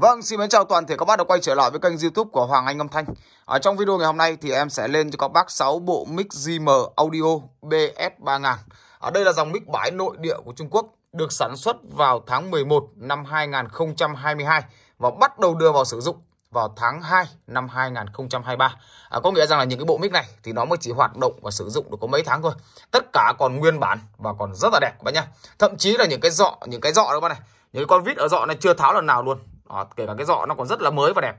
Vâng, xin mến chào toàn thể các bác đã quay trở lại với kênh youtube của Hoàng Anh Âm Thanh Ở trong video ngày hôm nay thì em sẽ lên cho các bác 6 bộ mic JM Audio BS3000 Ở đây là dòng mic bãi nội địa của Trung Quốc Được sản xuất vào tháng 11 năm 2022 Và bắt đầu đưa vào sử dụng vào tháng 2 năm 2023 à, Có nghĩa rằng là những cái bộ mic này thì nó mới chỉ hoạt động và sử dụng được có mấy tháng thôi Tất cả còn nguyên bản và còn rất là đẹp các bác nhá Thậm chí là những cái dọ, những cái dọ đó các bác này những con vít ở dọ này chưa tháo lần nào luôn dọ ờ, kể cả cái dọ nó còn rất là mới và đẹp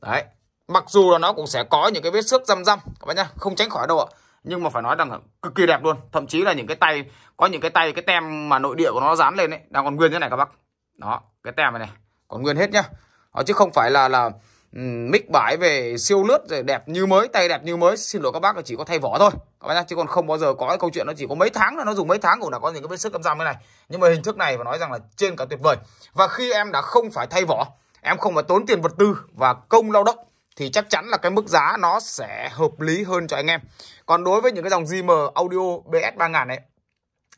đấy mặc dù là nó cũng sẽ có những cái vết xước răm răm các bạn nhá không tránh khỏi đâu ạ nhưng mà phải nói rằng là cực kỳ đẹp luôn thậm chí là những cái tay có những cái tay cái tem mà nội địa của nó dán lên đấy đang còn nguyên thế này các bác đó cái tem này này còn nguyên hết nhá đó, ờ, chứ không phải là là Ừ, mic bãi về siêu lướt rồi đẹp như mới tay đẹp như mới xin lỗi các bác là chỉ có thay vỏ thôi các bác nhá chứ còn không bao giờ có cái câu chuyện nó chỉ có mấy tháng là nó dùng mấy tháng cũng đã có những cái vết sức âm răm như này nhưng mà hình thức này và nói rằng là trên cả tuyệt vời và khi em đã không phải thay vỏ em không phải tốn tiền vật tư và công lao động thì chắc chắn là cái mức giá nó sẽ hợp lý hơn cho anh em còn đối với những cái dòng JM Audio BS 3000 này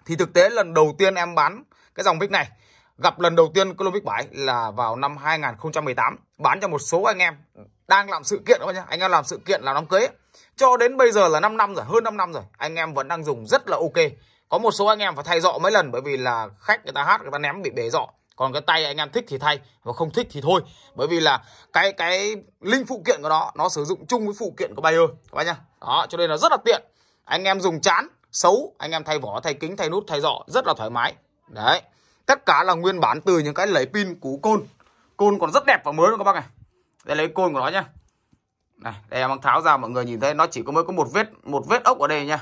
thì thực tế lần đầu tiên em bán cái dòng mic này gặp lần đầu tiên Clovic 7 là vào năm 2018 bán cho một số anh em đang làm sự kiện các nhá. Anh em làm sự kiện là đám cưới. Cho đến bây giờ là 5 năm rồi, hơn 5 năm rồi, anh em vẫn đang dùng rất là ok. Có một số anh em phải thay dọ mấy lần bởi vì là khách người ta hát người ta ném bị bể dọ. Còn cái tay anh em thích thì thay và không thích thì thôi. Bởi vì là cái cái linh phụ kiện của nó nó sử dụng chung với phụ kiện của Bayer các bác nhá. Đó, cho nên là rất là tiện. Anh em dùng chán xấu, anh em thay vỏ, thay kính, thay nút, thay dọ rất là thoải mái. Đấy tất cả là nguyên bản từ những cái lấy pin cũ côn côn còn rất đẹp và mới luôn các bác này đây lấy côn của nó nhá này đây em đang tháo ra mọi người nhìn thấy nó chỉ có mới có một vết một vết ốc ở đây nhá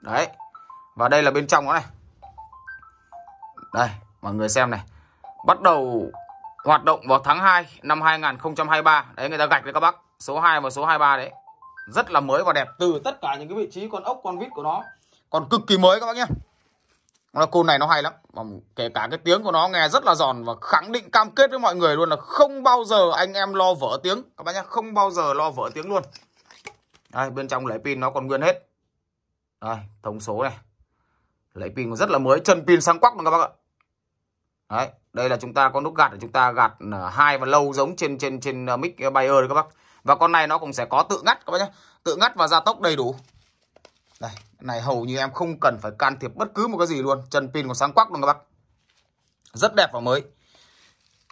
đấy và đây là bên trong nó này đây mọi người xem này bắt đầu hoạt động vào tháng 2 năm 2023 đấy người ta gạch đấy các bác số 2 và số 23 đấy rất là mới và đẹp từ tất cả những cái vị trí con ốc con vít của nó còn cực kỳ mới các bác nhé côn này nó hay lắm mà kể cả cái tiếng của nó nghe rất là giòn và khẳng định cam kết với mọi người luôn là không bao giờ anh em lo vỡ tiếng các bác nhé, không bao giờ lo vỡ tiếng luôn đây bên trong lấy pin nó còn nguyên hết đây thông số này lấy pin còn rất là mới chân pin sáng quắc luôn các bác ạ đấy đây là chúng ta có nút gạt để chúng ta gạt ờ, hai và lâu giống trên trên trên ờ, mic Bayer đấy các bác và con này nó cũng sẽ có tự ngắt các bác nhé tự ngắt và gia tốc đầy đủ đây, này hầu như em không cần phải can thiệp bất cứ một cái gì luôn. Chân pin còn sáng quắc luôn các bác. Rất đẹp và mới.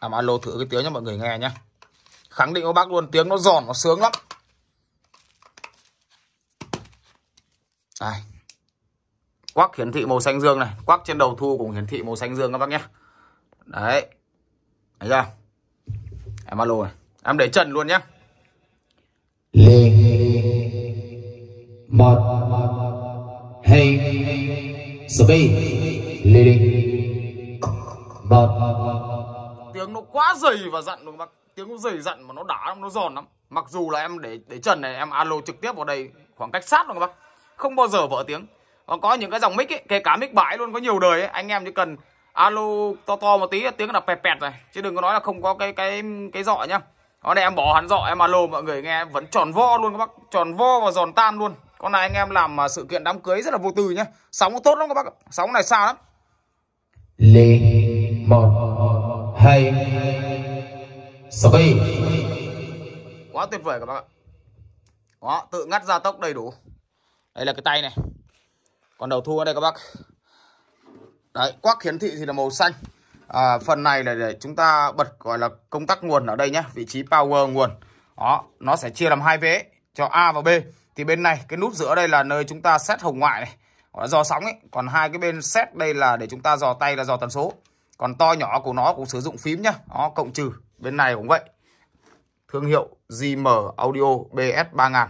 Làm alo thử cái tiếng cho mọi người nghe nhá. Khẳng định các bác luôn, tiếng nó giòn, nó sướng lắm. Đây. Quắc hiển thị màu xanh dương này, quắc trên đầu thu cũng hiển thị màu xanh dương các bác nhé. Đấy. Thấy chưa? Em alo này. Em để trần luôn nhé. lê Một hay Space Lê Đình Tiếng nó quá dày và dặn đúng không Tiếng nó dày dặn mà nó đá nó giòn lắm Mặc dù là em để để trần này em alo trực tiếp vào đây khoảng cách sát các bác Không bao giờ vỡ tiếng Còn có những cái dòng mic ấy, kể cả mic bãi luôn có nhiều đời ấy, anh em chỉ cần alo to to một tí tiếng là pẹt pẹt này chứ đừng có nói là không có cái cái cái dọ nhá. Còn đây em bỏ hắn dọ em alo mọi người nghe vẫn tròn vo luôn các bác, tròn vo và giòn tan luôn con này anh em làm à, sự kiện đám cưới rất là vô tư nhá sóng tốt lắm các bác sóng này xa lắm lê một hai sợi quá tuyệt vời các bác ạ đó tự ngắt ra tốc đầy đủ đây là cái tay này còn đầu thu ở đây các bác đấy quắc hiển thị thì là màu xanh à, phần này là để chúng ta bật gọi là công tắc nguồn ở đây nhé vị trí power nguồn đó nó sẽ chia làm hai vế cho A và B thì bên này cái nút giữa đây là nơi chúng ta xét hồng ngoại này gọi là dò sóng ấy còn hai cái bên xét đây là để chúng ta dò tay là dò tần số còn to nhỏ của nó cũng sử dụng phím nhá nó cộng trừ bên này cũng vậy thương hiệu JM Audio BS3000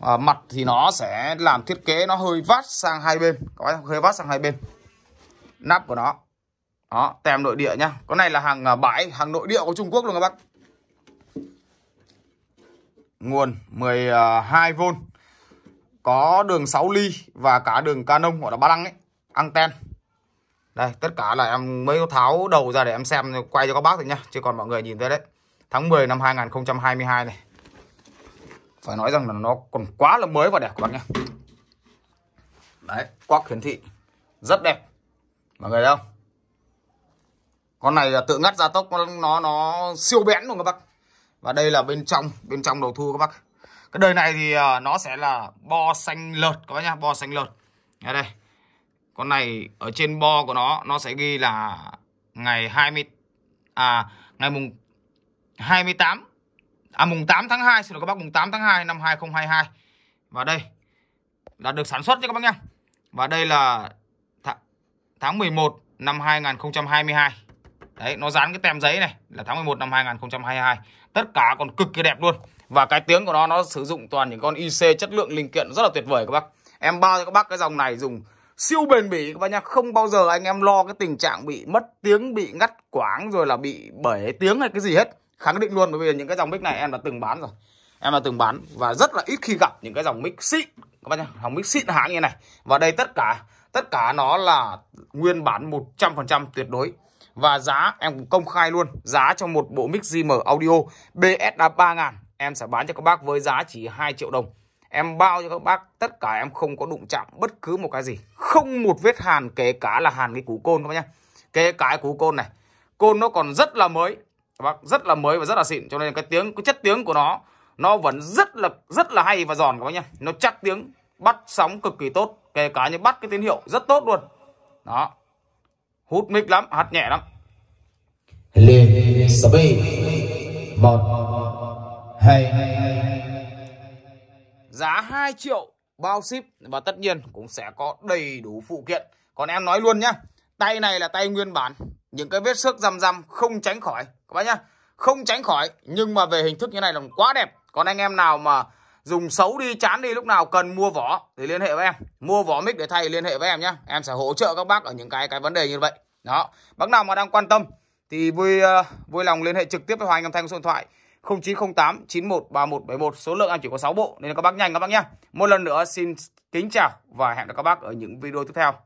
à, mặt thì nó sẽ làm thiết kế nó hơi vát sang hai bên có hơi vát sang hai bên nắp của nó đó tem nội địa nhá cái này là hàng à, bãi hàng nội địa của Trung Quốc luôn các bác nguồn 12V có đường 6 ly và cả đường Canon gọi là ba lăng ấy anten đây tất cả là em mới tháo đầu ra để em xem quay cho các bác thôi nhá chứ còn mọi người nhìn thấy đấy tháng 10 năm 2022 này phải nói rằng là nó còn quá là mới và đẹp các bác nhé đấy quắc hiển thị rất đẹp mọi người thấy không con này là tự ngắt gia tốc nó nó, nó siêu bén luôn các bác và đây là bên trong bên trong đầu thu các bác cái đời này thì ờ, nó sẽ là bo xanh lợt các bác nhá bo xanh lợt ở đây con này ở trên bo của nó nó sẽ ghi là ngày 20 à ngày mùng 28 à mùng 8 tháng 2 xin lỗi các bác mùng 8 tháng 2 năm 2022 và đây là được sản xuất nha các bác nhá và đây là th tháng 11 năm 2022 đấy nó dán cái tem giấy này là tháng 11 năm 2022 tất cả còn cực kỳ đẹp luôn và cái tiếng của nó nó sử dụng toàn những con IC chất lượng linh kiện rất là tuyệt vời các bác em bao cho các bác cái dòng này dùng siêu bền bỉ các bác nhá không bao giờ anh em lo cái tình trạng bị mất tiếng bị ngắt quãng rồi là bị bể tiếng hay cái gì hết khẳng định luôn bởi vì những cái dòng mic này em đã từng bán rồi em đã từng bán và rất là ít khi gặp những cái dòng mic xịn các bác nhá dòng mic xịn hãng như này và đây tất cả tất cả nó là nguyên bản 100% tuyệt đối và giá em cũng công khai luôn giá cho một bộ mic JM Audio BSA 3000 em sẽ bán cho các bác với giá chỉ 2 triệu đồng em bao cho các bác tất cả em không có đụng chạm bất cứ một cái gì không một vết hàn kể cả là hàn cái củ côn các bác nhá kể cả cái củ côn này côn nó còn rất là mới các bác rất là mới và rất là xịn cho nên cái tiếng cái chất tiếng của nó nó vẫn rất là rất là hay và giòn các bác nhá nó chắc tiếng bắt sóng cực kỳ tốt kể cả như bắt cái tín hiệu rất tốt luôn đó hút mic lắm hát nhẹ lắm lên sập một thầy giá 2 triệu bao ship và tất nhiên cũng sẽ có đầy đủ phụ kiện còn em nói luôn nhá tay này là tay nguyên bản những cái vết xước răm răm không tránh khỏi các bác nhá không tránh khỏi nhưng mà về hình thức như này là quá đẹp còn anh em nào mà dùng xấu đi chán đi lúc nào cần mua vỏ thì liên hệ với em mua vỏ mic để thay liên hệ với em nhá em sẽ hỗ trợ các bác ở những cái cái vấn đề như vậy đó bác nào mà đang quan tâm thì vui uh, vui lòng liên hệ trực tiếp với hoàng anh thanh số điện thoại 0908 913171 số lượng anh chỉ có 6 bộ nên các bác nhanh các bác nhé. Một lần nữa xin kính chào và hẹn gặp các bác ở những video tiếp theo.